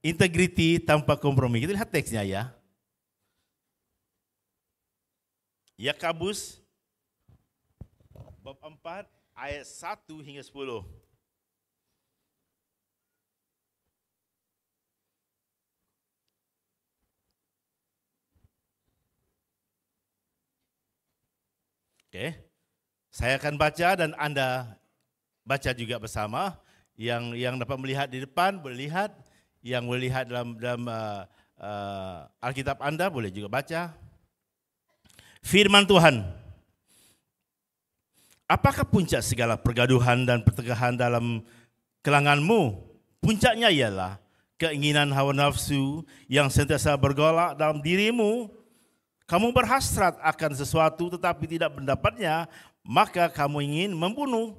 Integriti tanpa kompromi. Kita lihat teksnya ya. Yakabus bab 4 ayat 1 hingga 10. Oke. Saya akan baca dan Anda baca juga bersama. Yang yang dapat melihat di depan boleh lihat yang melihat dalam dalam uh, uh, Alkitab Anda boleh juga baca. Firman Tuhan. Apakah puncak segala pergaduhan dan pertegahan dalam kelanganmu? Puncaknya ialah keinginan hawa nafsu yang sentiasa bergolak dalam dirimu. Kamu berhasrat akan sesuatu tetapi tidak mendapatnya, maka kamu ingin membunuh.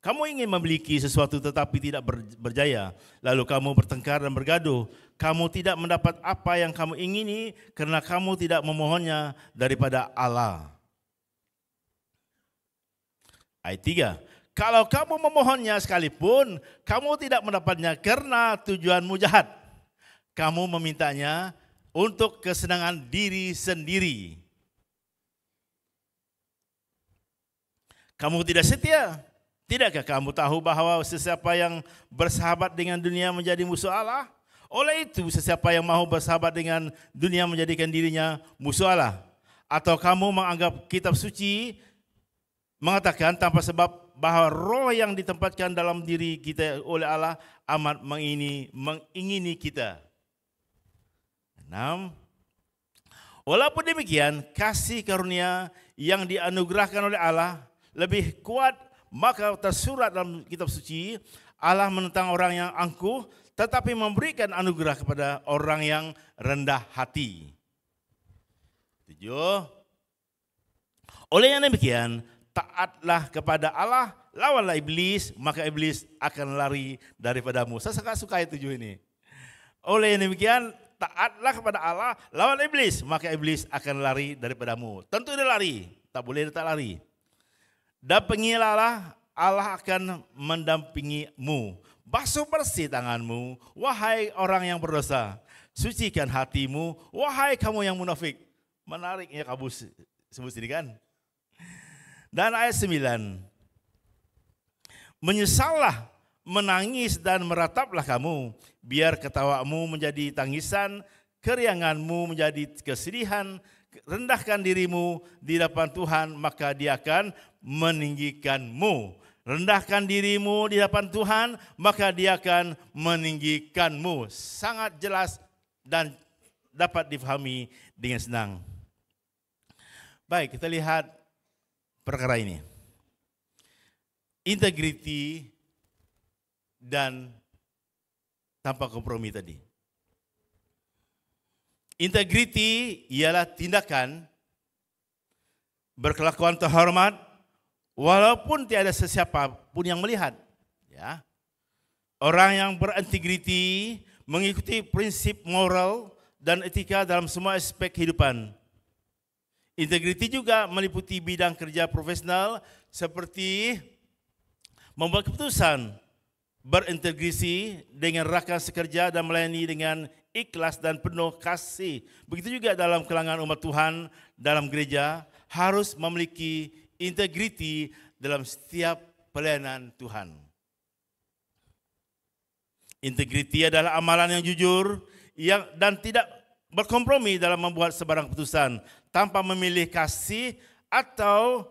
Kamu ingin memiliki sesuatu tetapi tidak berjaya, lalu kamu bertengkar dan bergaduh. Kamu tidak mendapat apa yang kamu ingini karena kamu tidak memohonnya daripada Allah. Ayat 3. Kalau kamu memohonnya sekalipun, kamu tidak mendapatnya karena tujuanmu jahat. Kamu memintanya untuk kesenangan diri sendiri. Kamu tidak setia Tidakkah kamu tahu bahwa sesiapa yang bersahabat dengan dunia menjadi musuh Allah? Oleh itu, sesiapa yang mau bersahabat dengan dunia menjadikan dirinya musuh Allah. Atau kamu menganggap kitab suci mengatakan tanpa sebab bahwa roh yang ditempatkan dalam diri kita oleh Allah amat mengini mengingini kita. Enam, walaupun demikian kasih karunia yang dianugerahkan oleh Allah lebih kuat maka tersurat dalam kitab suci, Allah menentang orang yang angkuh, tetapi memberikan anugerah kepada orang yang rendah hati. Tujuh. Oleh yang demikian, taatlah kepada Allah, lawanlah iblis, maka iblis akan lari daripadamu. Saya sangat suka ayat tujuh ini. Oleh yang demikian, taatlah kepada Allah, lawan iblis, maka iblis akan lari daripadamu. Tentu dia lari, tak boleh dia tak lari. Dan pengilalah Allah akan mendampingimu. Basuh bersih tanganmu, wahai orang yang berdosa. Sucikan hatimu, wahai kamu yang munafik. Menariknya ya kamu sebut sini kan. Dan ayat 9. Menyesallah, menangis dan merataplah kamu. Biar ketawamu menjadi tangisan, kerianganmu menjadi kesedihan, rendahkan dirimu di hadapan Tuhan, maka Dia akan meninggikanmu. Rendahkan dirimu di hadapan Tuhan, maka Dia akan meninggikanmu. Sangat jelas dan dapat difahami dengan senang. Baik, kita lihat perkara ini. Integriti dan tanpa kompromi tadi. Integriti ialah tindakan berkelakuan terhormat walaupun tiada sesiapa pun yang melihat. Ya. Orang yang berintegriti mengikuti prinsip moral dan etika dalam semua aspek kehidupan. Integriti juga meliputi bidang kerja profesional seperti membuat keputusan, berintegrasi dengan rakan sekerja dan melayani dengan ikhlas dan penuh kasih. Begitu juga dalam kelangan umat Tuhan, dalam gereja harus memiliki integriti dalam setiap pelayanan Tuhan. Integriti adalah amalan yang jujur yang dan tidak berkompromi dalam membuat sebarang keputusan tanpa memilih kasih atau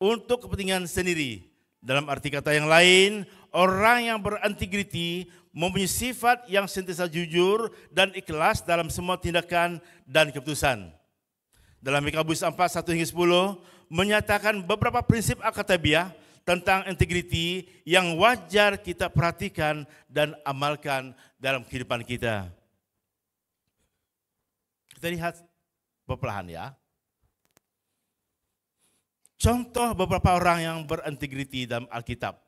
untuk kepentingan sendiri. Dalam arti kata yang lain, Orang yang berintegriti mempunyai sifat yang sentiasa jujur dan ikhlas dalam semua tindakan dan keputusan. Dalam Mikabus 4, 1 hingga 10 menyatakan beberapa prinsip akatabiah tentang integriti yang wajar kita perhatikan dan amalkan dalam kehidupan kita. Kita lihat perlahan ya. Contoh beberapa orang yang berintegriti dalam Alkitab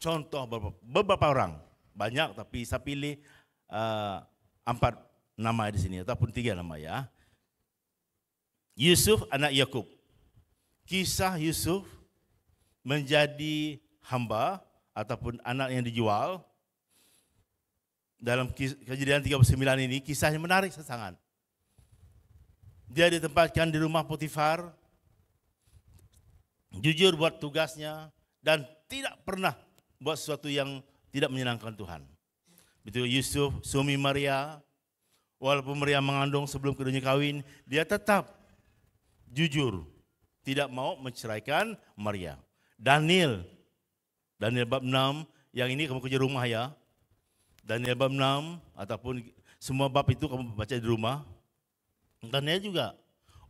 contoh beberapa orang, banyak tapi saya pilih uh, empat nama di sini ataupun tiga nama ya. Yusuf anak Yakub. Kisah Yusuf menjadi hamba ataupun anak yang dijual dalam kejadian 39 ini kisahnya menarik sangat. Dia ditempatkan di rumah Potifar, jujur buat tugasnya dan tidak pernah buat sesuatu yang tidak menyenangkan Tuhan. Betul Yusuf, suami Maria, walaupun Maria mengandung sebelum keduanya kawin, dia tetap jujur, tidak mau menceraikan Maria. Daniel, Daniel bab 6, yang ini kamu kerja rumah ya. Daniel bab 6, ataupun semua bab itu kamu baca di rumah. Daniel juga,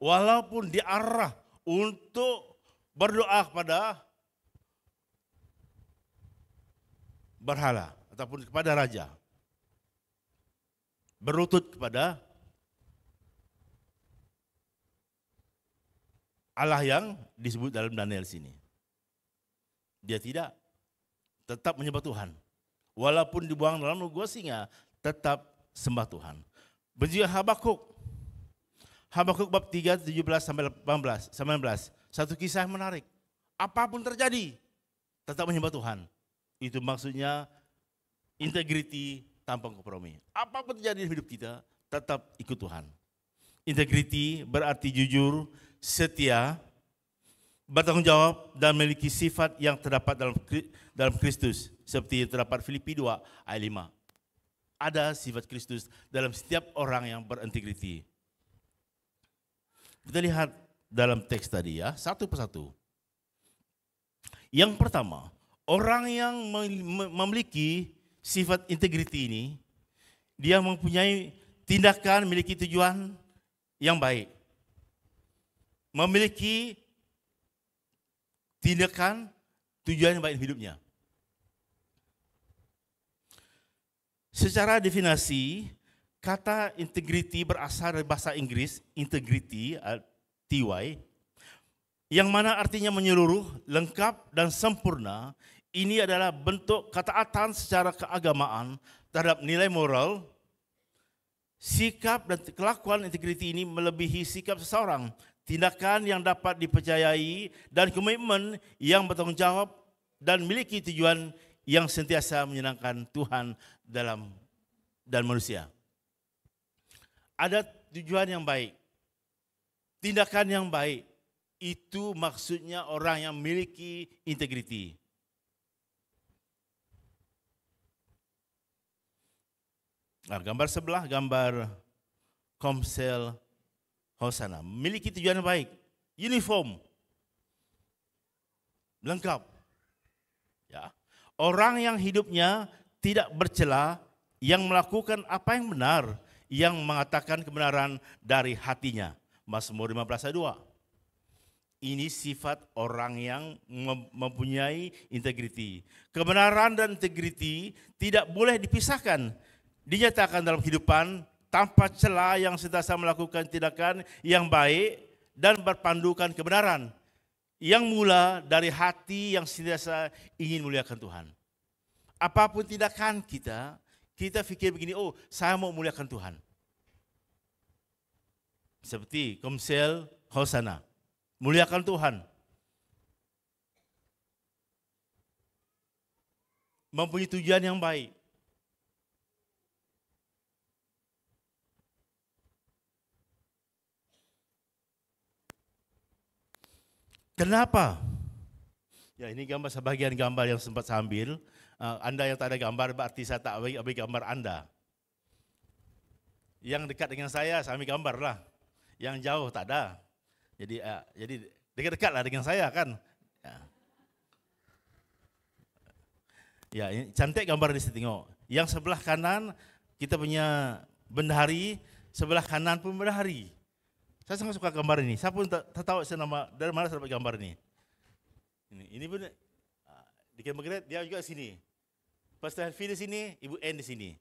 walaupun diarah untuk berdoa kepada berhala ataupun kepada raja. Berlutut kepada Allah yang disebut dalam Daniel sini. Dia tidak tetap menyembah Tuhan. Walaupun dibuang dalam gua singa, tetap sembah Tuhan. Berjaya Habakuk. Habakuk bab 3, 17 sampai 18, 19. Satu kisah menarik. Apapun terjadi, tetap menyembah Tuhan. Itu maksudnya integriti tanpa kompromi. Apapun terjadi dalam hidup kita, tetap ikut Tuhan. Integriti berarti jujur, setia, bertanggung jawab dan memiliki sifat yang terdapat dalam dalam Kristus seperti yang terdapat Filipi 2 ayat 5. Ada sifat Kristus dalam setiap orang yang berintegriti. Kita lihat dalam teks tadi ya, satu persatu. Yang pertama, Orang yang memiliki sifat integriti ini, dia mempunyai tindakan memiliki tujuan yang baik. Memiliki tindakan tujuan yang baik hidupnya. Secara definisi, kata integriti berasal dari bahasa Inggris, integrity, uh, TY, yang mana artinya menyeluruh, lengkap, dan sempurna ini adalah bentuk ketaatan secara keagamaan terhadap nilai moral. Sikap dan kelakuan integriti ini melebihi sikap seseorang, tindakan yang dapat dipercayai dan komitmen yang bertanggung jawab dan memiliki tujuan yang sentiasa menyenangkan Tuhan dalam dan manusia. Ada tujuan yang baik, tindakan yang baik, itu maksudnya orang yang memiliki integriti. Nah, gambar sebelah gambar Komsel Hosana. Memiliki tujuan baik, uniform, lengkap. Ya. Orang yang hidupnya tidak bercela, yang melakukan apa yang benar, yang mengatakan kebenaran dari hatinya. Mazmur 15 ayat 2. Ini sifat orang yang mempunyai integriti. Kebenaran dan integriti tidak boleh dipisahkan dinyatakan dalam kehidupan tanpa celah yang sentiasa melakukan tindakan yang baik dan berpandukan kebenaran yang mula dari hati yang sentiasa ingin muliakan Tuhan. Apapun tindakan kita, kita pikir begini, oh saya mau muliakan Tuhan. Seperti komsel khosana, muliakan Tuhan. Mempunyai tujuan yang baik, Kenapa? Ya ini gambar sebahagian gambar yang sempat sambil ah, anda yang tak ada gambar berarti saya tak ambil, ambil gambar anda. Yang dekat dengan saya saya ambil gambar lah. Yang jauh tak ada. Jadi uh, jadi dekat-dekat lah dengan saya kan. Ya, ya cantik gambar di sini tengok. Yang sebelah kanan kita punya benda hari. sebelah kanan pun benda hari. Saya sangat suka gambar ini. Saya pun tak, tak tahu senama, dari mana saya dapat gambar ini. Ini, ini pun ah, di dia juga sini. Pastor Hafi di sini, Ibu N di sini.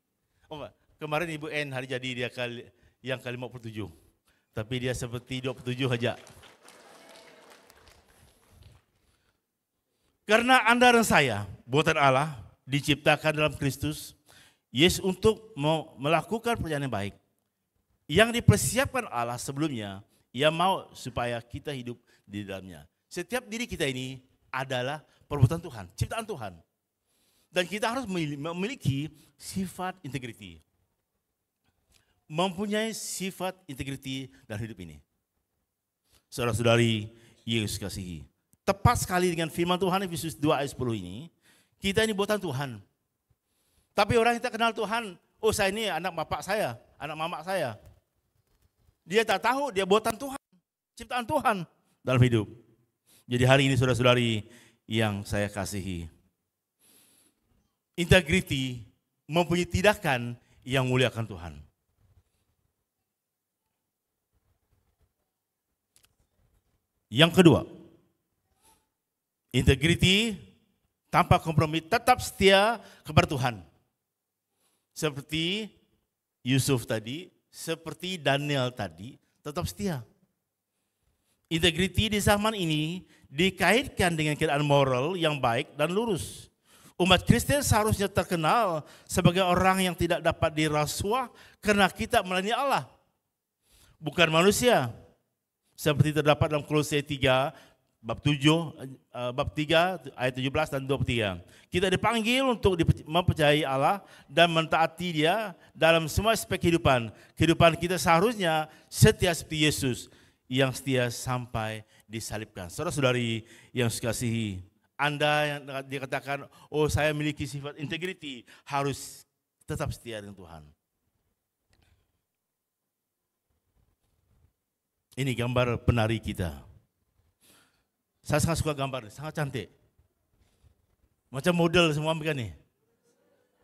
Oh, kemarin Ibu N hari jadi dia kali yang ke-57. Tapi dia seperti 27 aja. Karena Anda dan saya, buatan Allah, diciptakan dalam Kristus, Yesus untuk melakukan perjalanan baik yang dipersiapkan Allah sebelumnya, ia mau supaya kita hidup di dalamnya. Setiap diri kita ini adalah perbuatan Tuhan, ciptaan Tuhan. Dan kita harus memiliki sifat integriti. Mempunyai sifat integriti dalam hidup ini. Saudara-saudari, Yesus kasihi. Tepat sekali dengan firman Tuhan Efesus 2 ayat 10 ini, kita ini buatan Tuhan. Tapi orang kita kenal Tuhan, oh saya ini anak bapak saya, anak mamak saya. Dia tak tahu dia buatan Tuhan, ciptaan Tuhan dalam hidup. Jadi hari ini saudara-saudari yang saya kasihi. Integriti mempunyai tindakan yang muliakan Tuhan. Yang kedua, integriti tanpa kompromi tetap setia kepada Tuhan. Seperti Yusuf tadi, seperti Daniel tadi tetap setia. Integriti di zaman ini dikaitkan dengan keadaan moral yang baik dan lurus. Umat Kristen seharusnya terkenal sebagai orang yang tidak dapat dirasuah karena kita melayani Allah. Bukan manusia. Seperti terdapat dalam Kolose 3 bab 7 eh, bab 3 ayat 17 dan 23. Kita dipanggil untuk mempercayai Allah dan mentaati Dia dalam semua aspek kehidupan. Kehidupan kita seharusnya setia seperti Yesus yang setia sampai disalibkan. Saudara-saudari yang kasihi, Anda yang dikatakan, "Oh, saya memiliki sifat integriti," harus tetap setia dengan Tuhan. Ini gambar penari kita. Saya sangat suka gambar, sangat cantik. Macam model semua begini,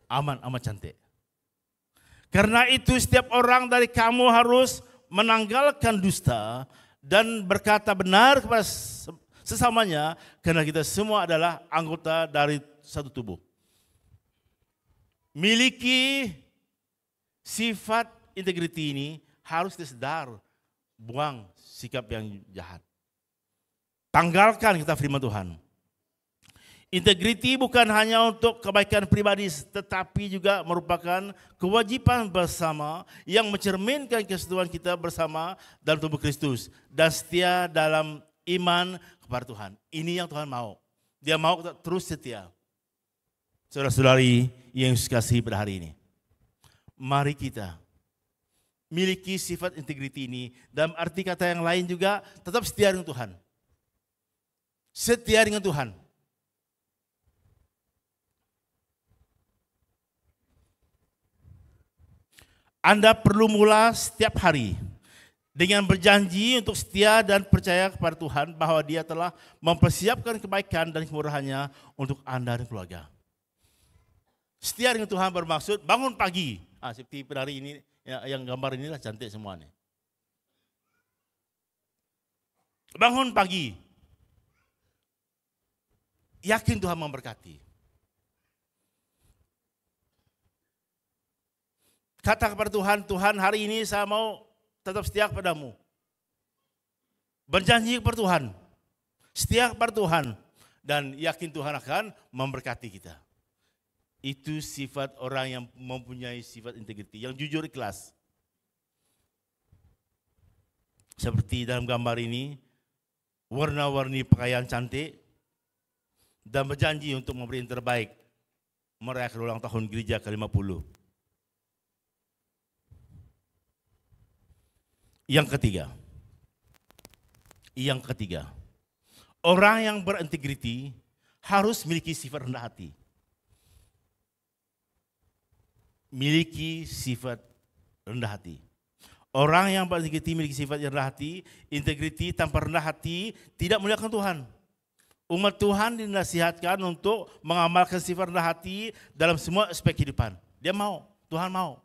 Aman, amat cantik. Karena itu setiap orang dari kamu harus menanggalkan dusta dan berkata benar kepada sesamanya karena kita semua adalah anggota dari satu tubuh. Miliki sifat integriti ini harus disedar buang sikap yang jahat. Tanggalkan kita firman Tuhan. Integriti bukan hanya untuk kebaikan pribadi tetapi juga merupakan kewajiban bersama yang mencerminkan kesatuan kita bersama dalam tubuh Kristus dan setia dalam iman kepada Tuhan. Ini yang Tuhan mau. Dia mau kita terus setia. Saudara-saudari yang kasih pada hari ini. Mari kita miliki sifat integriti ini. Dalam arti kata yang lain juga tetap setia dengan Tuhan setia dengan Tuhan. Anda perlu mula setiap hari dengan berjanji untuk setia dan percaya kepada Tuhan bahwa Dia telah mempersiapkan kebaikan dan kemurahannya untuk Anda dan keluarga. Setia dengan Tuhan bermaksud bangun pagi. Ah, seperti hari ini ya, yang gambar inilah cantik semua nih. Bangun pagi, Yakin Tuhan memberkati. Kata kepada Tuhan, Tuhan hari ini saya mau tetap setia kepadaMu. Berjanji kepada Tuhan, setia kepada Tuhan, dan yakin Tuhan akan memberkati kita. Itu sifat orang yang mempunyai sifat integriti, yang jujur ikhlas. Seperti dalam gambar ini, warna-warni pakaian cantik, dan berjanji untuk memberi yang terbaik merayakan ulang tahun gereja ke-50. Yang ketiga, yang ketiga, orang yang berintegriti harus memiliki sifat rendah hati. Miliki sifat rendah hati. Orang yang berintegriti memiliki sifat rendah hati, integriti tanpa rendah hati tidak melihatkan Tuhan. Umat Tuhan dinasihatkan untuk mengamalkan sifat rendah hati dalam semua aspek kehidupan. Dia mau, Tuhan mau.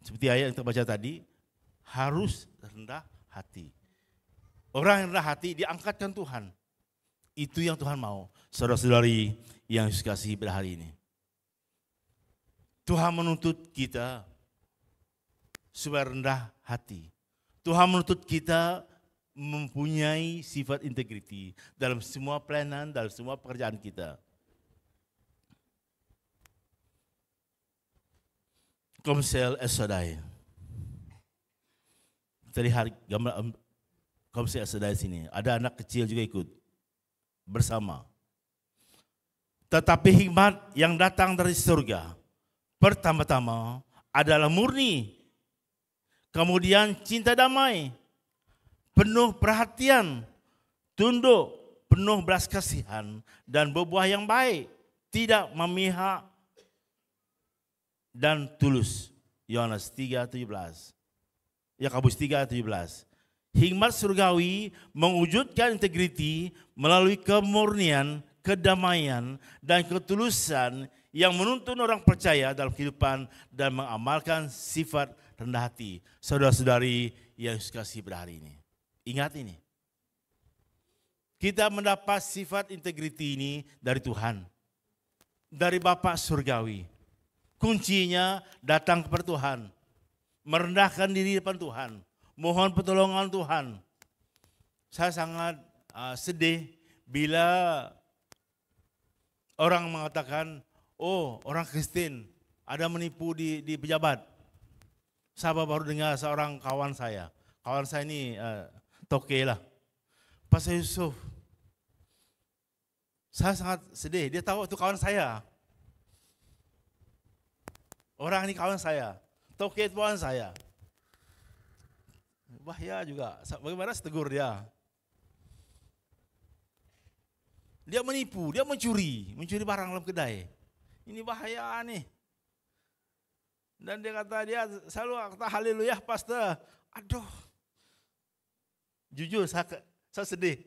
Seperti ayat yang terbaca tadi, harus rendah hati. Orang yang rendah hati diangkatkan Tuhan. Itu yang Tuhan mau. Saudara-saudari yang Yesus kasih pada hari ini. Tuhan menuntut kita supaya rendah hati. Tuhan menuntut kita mempunyai sifat integriti dalam semua pelayanan, dalam semua pekerjaan kita. Komsel Esodai. Terlihat gambar Komsel Esodai sini. Ada anak kecil juga ikut bersama. Tetapi hikmat yang datang dari surga pertama-tama adalah murni. Kemudian cinta damai, penuh perhatian, tunduk, penuh belas kasihan dan berbuah yang baik, tidak memihak dan tulus. Yohanes 3:17. Yakobus 3:17. Hikmat surgawi mewujudkan integriti melalui kemurnian, kedamaian dan ketulusan yang menuntun orang percaya dalam kehidupan dan mengamalkan sifat rendah hati. Saudara-saudari yang kasih pada hari ini. Ingat ini. Kita mendapat sifat integriti ini dari Tuhan. Dari Bapak Surgawi. Kuncinya datang kepada Tuhan. Merendahkan diri depan Tuhan. Mohon pertolongan Tuhan. Saya sangat uh, sedih bila orang mengatakan, oh orang Kristen ada menipu di, di pejabat. Saya baru dengar seorang kawan saya. Kawan saya ini uh, Toke lah. Pasal Yusuf. Saya sangat sedih. Dia tahu itu kawan saya. Orang ini kawan saya. Toke itu kawan saya. Bahaya juga. Bagaimana setegur dia? Dia menipu, dia mencuri, mencuri barang dalam kedai. Ini bahaya nih. Dan dia kata dia selalu kata haleluya pastor. Aduh, Jujur saya, saya sedih.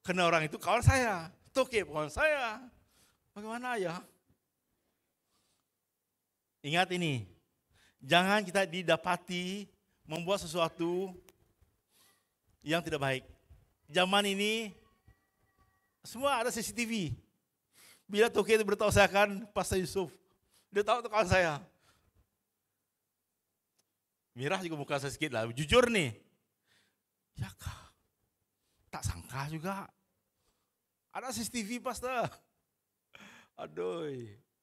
kena orang itu kawan saya. Toke pohon saya. Bagaimana ya? Ingat ini. Jangan kita didapati membuat sesuatu yang tidak baik. Zaman ini semua ada CCTV. Bila Toke itu beritahu saya kan Pastor Yusuf. Dia tahu itu kawan saya. Mirah juga muka saya sedikit lah. Jujur nih. Ya kak tak sangka juga. Ada CCTV pasta. Aduh.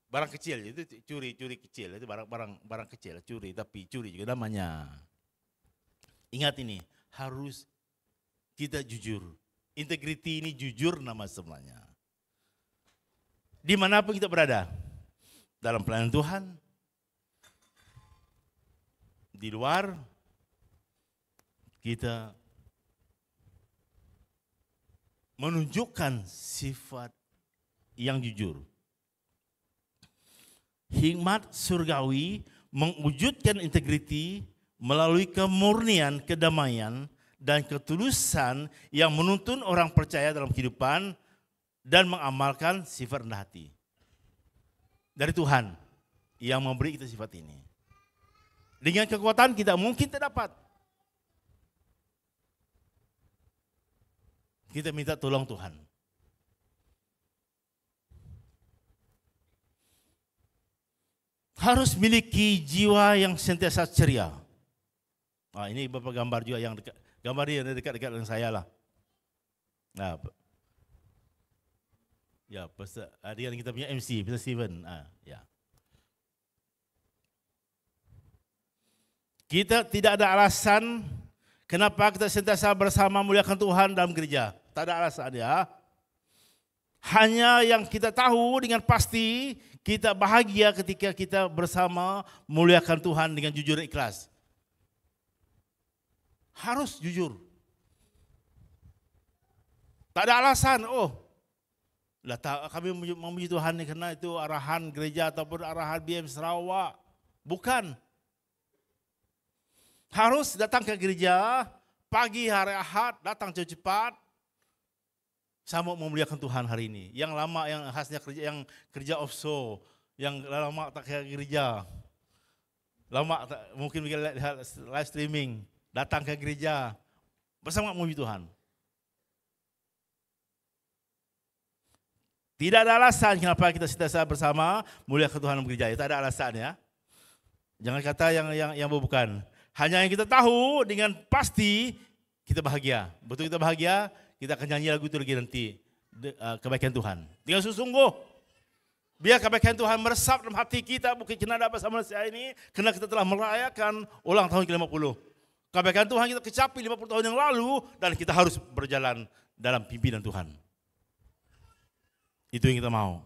Barang kecil itu curi-curi kecil itu barang-barang barang kecil curi tapi curi juga namanya. Ingat ini, harus kita jujur. Integriti ini jujur nama semuanya. Dimanapun kita berada, dalam pelayanan Tuhan, di luar, kita menunjukkan sifat yang jujur. Hikmat surgawi mewujudkan integriti melalui kemurnian, kedamaian, dan ketulusan yang menuntun orang percaya dalam kehidupan dan mengamalkan sifat rendah hati. Dari Tuhan yang memberi kita sifat ini. Dengan kekuatan kita mungkin tidak dapat, Kita minta tolong Tuhan. Harus miliki jiwa yang sentiasa ceria. Nah, ini beberapa gambar juga yang dekat, gambar dia dekat-dekat dengan saya lah. Nah, ya, pastor, ah, yang kita punya MC, Pastor Steven. Ah, ya. Kita tidak ada alasan kenapa kita sentiasa bersama muliakan Tuhan dalam gereja. Tak ada alasan ya. Hanya yang kita tahu dengan pasti kita bahagia ketika kita bersama muliakan Tuhan dengan jujur dan ikhlas. Harus jujur. Tak ada alasan. Oh, lah kami memuji Tuhan karena itu arahan gereja ataupun arahan BM Sarawak. Bukan. Harus datang ke gereja pagi hari Ahad, datang cepat-cepat, saya mau memuliakan Tuhan hari ini. Yang lama yang khasnya kerja yang kerja offshore, yang lama tak ke gereja. Lama tak, mungkin live streaming, datang ke gereja bersama memuji Tuhan. Tidak ada alasan kenapa kita sentiasa bersama mulia ke Tuhan gereja. Tidak ada alasan ya. Jangan kata yang yang yang bukan. Hanya yang kita tahu dengan pasti kita bahagia. Betul kita bahagia kita akan nyanyi lagu itu lagi nanti. Eh, kebaikan Tuhan. Dengan sungguh. sungguh Biar kebaikan Tuhan meresap dalam hati kita. Bukan kena dapat sama manusia ini. Karena kita telah merayakan ulang tahun ke-50. Kebaikan Tuhan kita kecapi 50 tahun yang lalu. Dan kita harus berjalan dalam pimpinan Tuhan. Itu yang kita mau.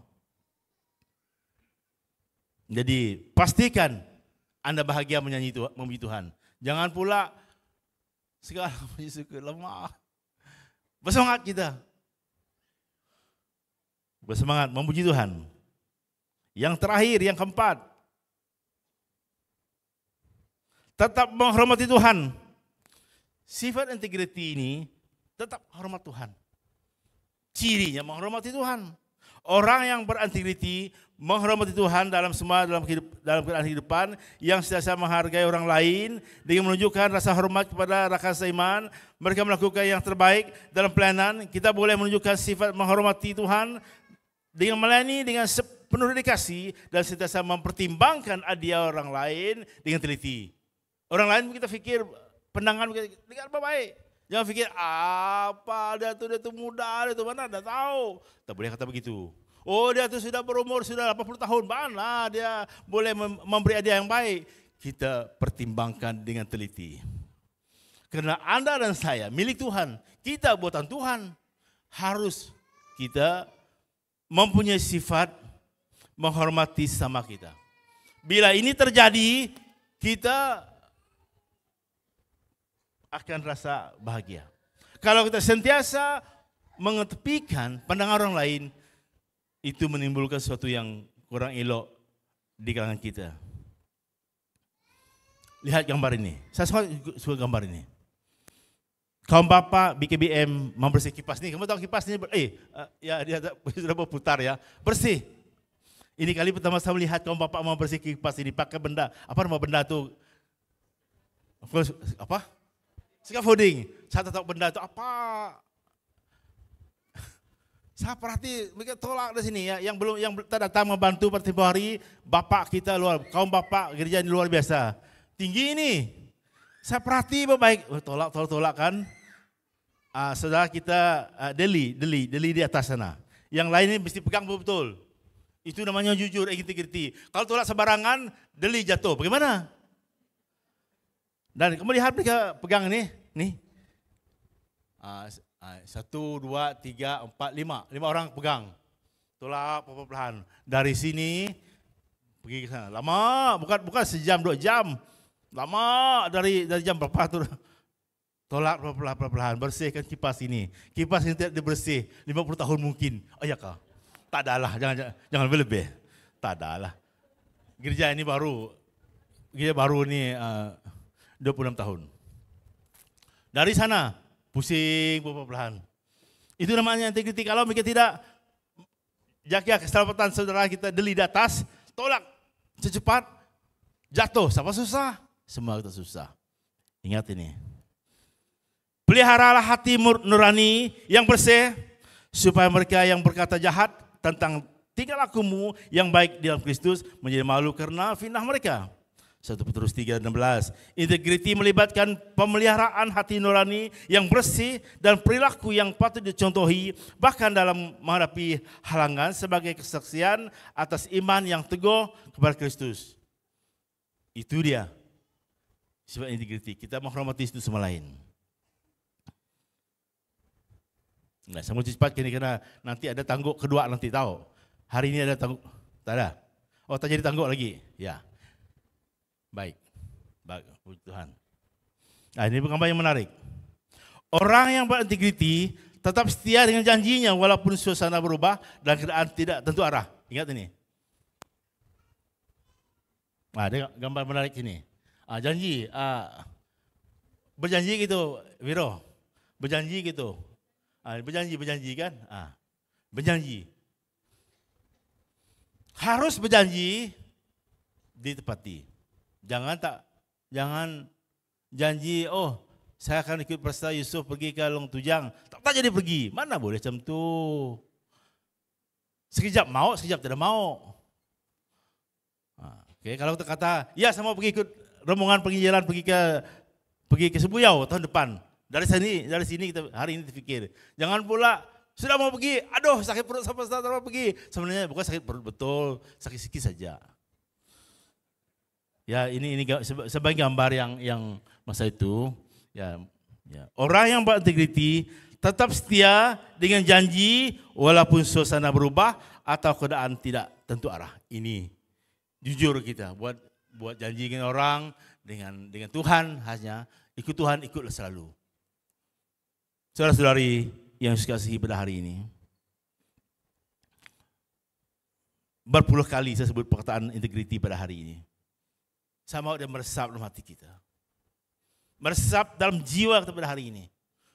Jadi pastikan Anda bahagia menyanyi Tuhan, memuji Tuhan. Jangan pula segala puji syukur lemah. Bersemangat kita. Bersemangat memuji Tuhan. Yang terakhir, yang keempat. Tetap menghormati Tuhan. Sifat integriti ini tetap hormat Tuhan. Cirinya menghormati Tuhan. Orang yang berintegriti menghormati Tuhan dalam semua dalam hidup, dalam kehidupan yang setiasa menghargai orang lain dengan menunjukkan rasa hormat kepada rakan seiman mereka melakukan yang terbaik dalam pelayanan kita boleh menunjukkan sifat menghormati Tuhan dengan melayani dengan penuh dedikasi dan setiasa mempertimbangkan adia orang lain dengan teliti orang lain kita pikir pandangan kita, dengan baik Jangan pikir apa dia tuh dia tuh muda dia tuh mana ada tahu. Tak boleh kata begitu. Oh dia tuh sudah berumur sudah 80 tahun mana dia boleh memberi hadiah yang baik. Kita pertimbangkan dengan teliti. Karena Anda dan saya milik Tuhan. Kita buatan Tuhan. Harus kita mempunyai sifat menghormati sama kita. Bila ini terjadi, kita akan rasa bahagia. Kalau kita sentiasa mengetepikan pandangan orang lain, itu menimbulkan sesuatu yang kurang elok di kalangan kita. Lihat gambar ini. Saya suka, suka gambar ini. Kaum bapak BKBM membersih kipas ini. Kamu tahu kipas ini, eh, eh, ya dia sudah berputar ya. Bersih. Ini kali pertama saya melihat kaum bapak membersih kipas ini pakai benda. Apa nama benda itu? Apa? Scaffolding. Saya tetap benda itu apa? Saya perhati, mereka tolak di sini ya. Yang belum, yang tak datang membantu pada hari, bapak kita luar, kaum bapak gereja ini luar biasa. Tinggi ini. Saya perhati baik, oh, tolak, tolak, tolak kan. Uh, saudara kita uh, Deli, Deli, Deli di atas sana. Yang lain ini mesti pegang betul Itu namanya jujur, integriti. Kalau tolak sembarangan, Deli jatuh. Bagaimana? Dan kamu lihat mereka pegang ni, ni. Ah, ah, satu, dua, tiga, empat, lima. Lima orang pegang. Tolak perlahan-perlahan. Dari sini, pergi ke sana. Lama, bukan bukan sejam, dua jam. Lama dari dari jam berapa tu. Tolak perlahan-perlahan. Bersihkan kipas ini. Kipas ini tidak dibersih. lima puluh tahun mungkin. Oh ya Tak ada lah. Jangan, jangan, jangan lebih-lebih. Tak ada lah. Gereja ini baru. Gereja baru ni Uh, 26 tahun. Dari sana pusing beberapa perlahan. Itu namanya integriti. Kalau mikir tidak, jak keselamatan ah, saudara kita deli atas, tolak secepat, jatuh. Siapa susah? Semua kita susah. Ingat ini. Peliharalah hati nurani yang bersih, supaya mereka yang berkata jahat tentang tingkah lakumu yang baik di dalam Kristus menjadi malu karena fitnah mereka. 1 Petrus 3:16. Integriti melibatkan pemeliharaan hati nurani yang bersih dan perilaku yang patut dicontohi bahkan dalam menghadapi halangan sebagai kesaksian atas iman yang teguh kepada Kristus. Itu dia sifat integriti. Kita menghormati itu sama lain. Nah, saya mau cepat kini karena nanti ada tangguk kedua nanti tahu. Hari ini ada tangguk, tak ada. Oh, tak jadi tangguk lagi. Ya. Baik. Baik, puji Tuhan. Nah, ini gambar yang menarik. Orang yang berintegriti tetap setia dengan janjinya walaupun suasana berubah dan keadaan tidak tentu arah. Ingat ini. Nah, ada gambar menarik ini. Ah, janji, ah, berjanji gitu, Wiro. Berjanji gitu. Ah, berjanji, berjanji kan? Ah, berjanji. Harus berjanji ditepati. Jangan tak jangan janji oh saya akan ikut pesta Yusuf pergi ke Long Tujang. Tak, tak jadi pergi. Mana boleh macam tu. Sekejap mau, sekejap tidak mau. oke okay. Kalau kita kata, ya saya mau pergi ikut rombongan pergi jalan pergi ke pergi ke Sebuyau tahun depan. Dari sini, dari sini kita hari ini berfikir. Jangan pula sudah mau pergi, aduh sakit perut sampai saat mau pergi. Sebenarnya bukan sakit perut betul, sakit sikit saja. Ya ini ini sebagai gambar yang yang masa itu ya, ya. orang yang berintegriti tetap setia dengan janji walaupun suasana berubah atau keadaan tidak tentu arah. Ini jujur kita buat buat janji dengan orang dengan dengan Tuhan hanya ikut Tuhan ikutlah selalu. Saudara-saudari yang saya kasihi pada hari ini. Berpuluh kali saya sebut perkataan integriti pada hari ini sama dia meresap dalam hati kita. Meresap dalam jiwa kita pada hari ini.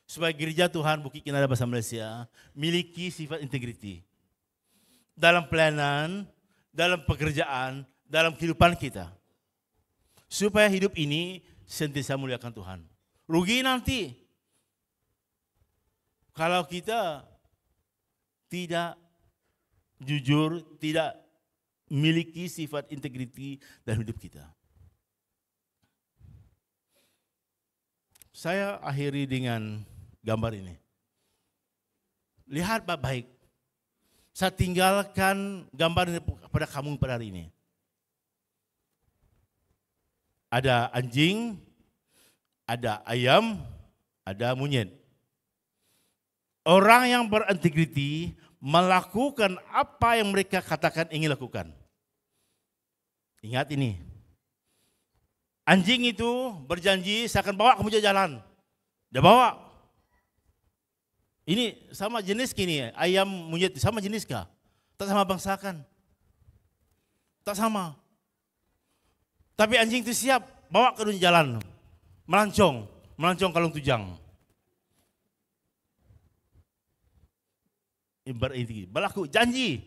Supaya gereja Tuhan Bukit Kinada Bahasa Malaysia miliki sifat integriti. Dalam pelayanan, dalam pekerjaan, dalam kehidupan kita. Supaya hidup ini sentiasa muliakan Tuhan. Rugi nanti. Kalau kita tidak jujur, tidak miliki sifat integriti dalam hidup kita. Saya akhiri dengan gambar ini. Lihat baik-baik. Saya tinggalkan gambar ini pada kamu pada hari ini. Ada anjing, ada ayam, ada monyet. Orang yang berintegriti melakukan apa yang mereka katakan ingin lakukan. Ingat ini, Anjing itu berjanji saya akan bawa kamu jalan. Dia bawa. Ini sama jenis kini ya, ayam monyet sama jenis kah? Tak sama bangsa kan? Tak sama. Tapi anjing itu siap bawa ke dunia jalan. Melancong, melancong kalung tujang. berintegriti. Berlaku janji.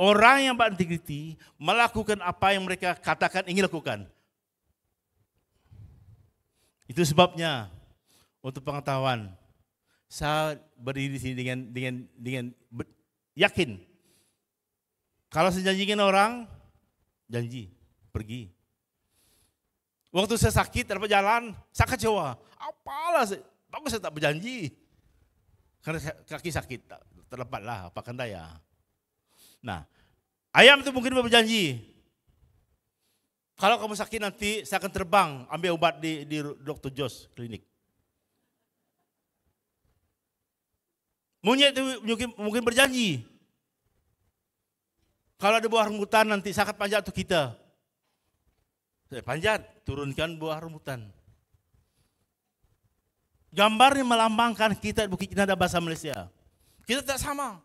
Orang yang berintegriti melakukan apa yang mereka katakan ingin lakukan. Itu sebabnya untuk pengetahuan saya berdiri di sini dengan dengan dengan yakin kalau saya janjikan orang janji pergi. Waktu saya sakit dapat jalan, saya kecewa. Apalah, saya, bagus saya tak berjanji. Karena kaki sakit, terlepatlah, apakan daya. Nah, ayam itu mungkin berjanji, kalau kamu sakit nanti saya akan terbang ambil obat di, di Dr. Jos klinik. Monyet itu mungkin, berjanji. Kalau ada buah rambutan nanti saya akan panjat untuk kita. Saya eh, panjat, turunkan buah rambutan. ini melambangkan kita di Bukit Cina bahasa Malaysia. Kita tidak sama.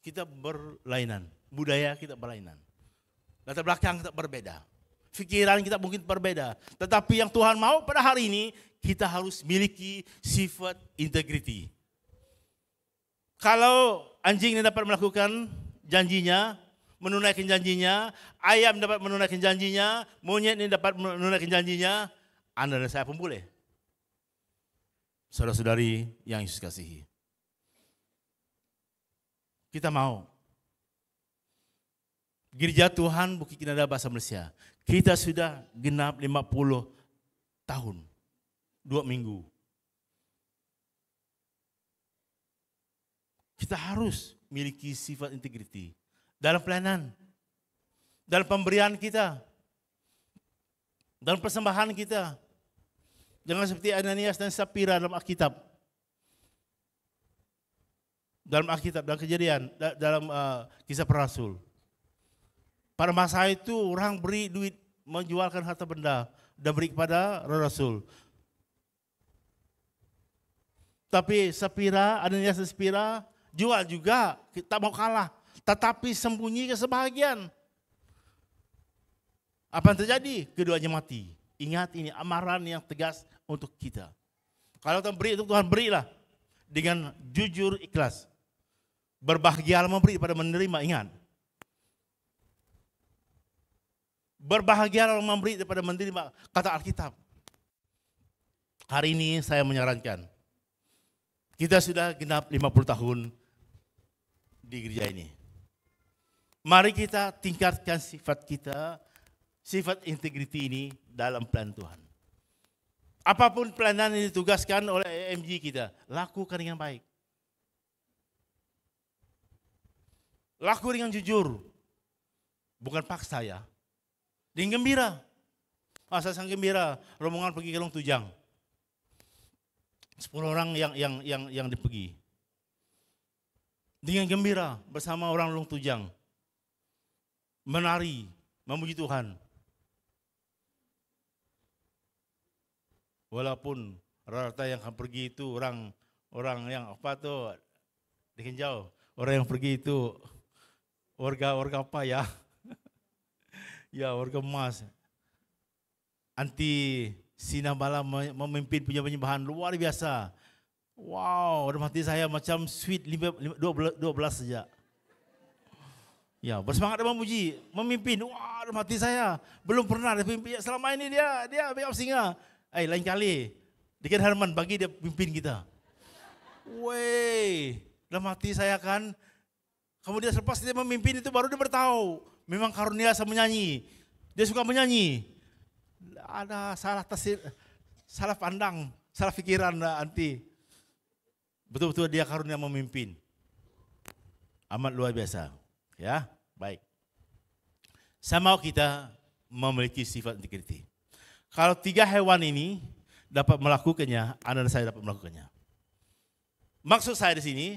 Kita berlainan. Budaya kita berlainan. Latar belakang kita berbeda. Pikiran kita mungkin berbeda. Tetapi yang Tuhan mau pada hari ini, kita harus miliki sifat integriti. Kalau anjing ini dapat melakukan janjinya, menunaikan janjinya, ayam dapat menunaikan janjinya, monyet ini dapat menunaikan janjinya, Anda dan saya pun boleh. Saudara-saudari yang Yesus kasihi. Kita mau Gereja Tuhan Bukit Kinada Bahasa Malaysia. Kita sudah genap 50 tahun. Dua minggu. Kita harus memiliki sifat integriti dalam pelayanan, dalam pemberian kita, dalam persembahan kita. Jangan seperti Ananias dan Sapira dalam Alkitab. Dalam Alkitab, dalam kejadian, dalam uh, kisah perasul. Pada masa itu orang beri duit menjualkan harta benda dan beri kepada Rasul. Tapi sepira adanya Sepira, jual juga, tak mau kalah. Tetapi sembunyi ke sebahagian. Apa yang terjadi? Keduanya mati. Ingat ini amaran yang tegas untuk kita. Kalau Tuhan beri itu Tuhan berilah dengan jujur ikhlas. Berbahagialah memberi pada menerima ingat. Berbahagialah orang memberi daripada menerima, kata Alkitab. Hari ini saya menyarankan, kita sudah genap 50 tahun di gereja ini. Mari kita tingkatkan sifat kita, sifat integriti ini dalam pelan Tuhan. Apapun pelayanan yang ditugaskan oleh MG kita, lakukan dengan baik. Laku dengan jujur. Bukan paksa ya. Ding gembira. Masa sang gembira, rombongan pergi ke Long Tujang. Sepuluh orang yang yang yang yang dipergi. Dengan gembira bersama orang Long Tujang. Menari, memuji Tuhan. Walaupun rata yang akan pergi itu orang orang yang apa tuh dikenjau. Orang yang pergi itu warga-warga apa ya? Ya, warga emas. Anti sinabala memimpin punya penyembahan luar biasa. Wow, dalam hati saya macam sweet 12, 12 saja. Ya, bersemangat dan memuji, memimpin. Wah, dalam hati saya belum pernah dia pimpin. Selama ini dia dia biar singa. Eh, lain kali dikit Herman bagi dia pimpin kita. Weh, dalam hati saya kan kemudian selepas dia memimpin itu baru dia bertahu Memang karunia saya menyanyi. Dia suka menyanyi. Ada salah tasir, salah pandang, salah pikiran anti. Betul-betul dia karunia memimpin. Amat luar biasa. Ya, baik. Saya mau kita memiliki sifat integriti. Kalau tiga hewan ini dapat melakukannya, Anda dan saya dapat melakukannya. Maksud saya di sini,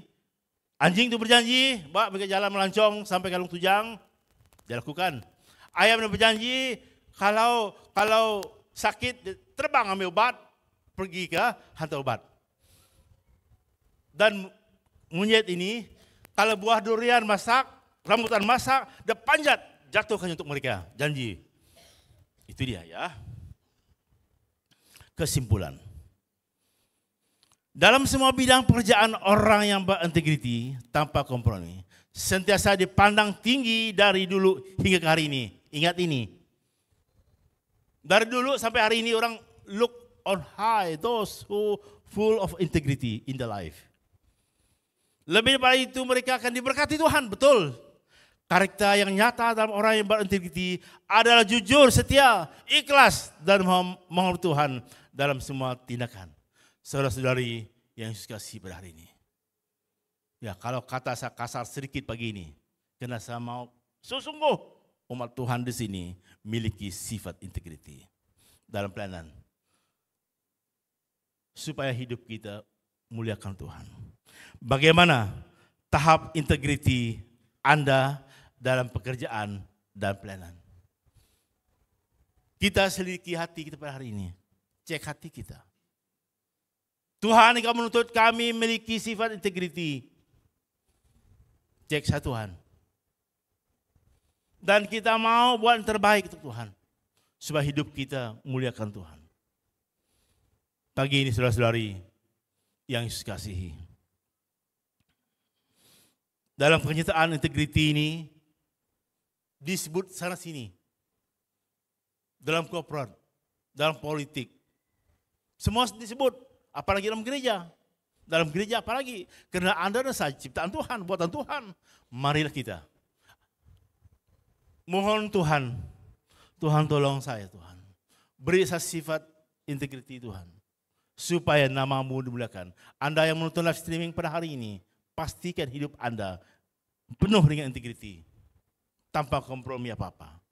anjing itu berjanji, Mbak, mereka jalan melancong sampai kalung Tujang, dia lakukan. Ayam yang berjanji kalau kalau sakit terbang ambil obat, pergi ke hantar obat. Dan monyet ini kalau buah durian masak, rambutan masak, dia panjat jatuhkan untuk mereka, janji. Itu dia ya. Kesimpulan. Dalam semua bidang pekerjaan orang yang berintegriti tanpa kompromi sentiasa dipandang tinggi dari dulu hingga ke hari ini. Ingat ini. Dari dulu sampai hari ini orang look on high those who full of integrity in the life. Lebih daripada itu mereka akan diberkati Tuhan, betul. Karakter yang nyata dalam orang yang berintegriti adalah jujur, setia, ikhlas, dan menghormati Tuhan dalam semua tindakan. Saudara-saudari yang Yesus kasih pada hari ini. Ya kalau kata saya kasar sedikit pagi ini, karena saya mau sesungguh umat Tuhan di sini miliki sifat integriti dalam pelayanan. Supaya hidup kita muliakan Tuhan. Bagaimana tahap integriti Anda dalam pekerjaan dan pelayanan? Kita selidiki hati kita pada hari ini. Cek hati kita. Tuhan engkau menuntut kami memiliki sifat integriti Jaksa Tuhan. Dan kita mau buat yang terbaik untuk Tuhan. Supaya hidup kita muliakan Tuhan. Pagi ini saudara-saudari yang Yesus kasihi. Dalam pernyataan integriti ini disebut sana sini. Dalam korporat, dalam politik. Semua disebut, apalagi dalam gereja dalam gereja apalagi karena Anda adalah ciptaan Tuhan, buatan Tuhan. Marilah kita mohon Tuhan, Tuhan tolong saya Tuhan. Beri saya sifat integriti Tuhan. Supaya namamu dimuliakan. Anda yang menonton live streaming pada hari ini, pastikan hidup Anda penuh dengan integriti. Tanpa kompromi apa-apa.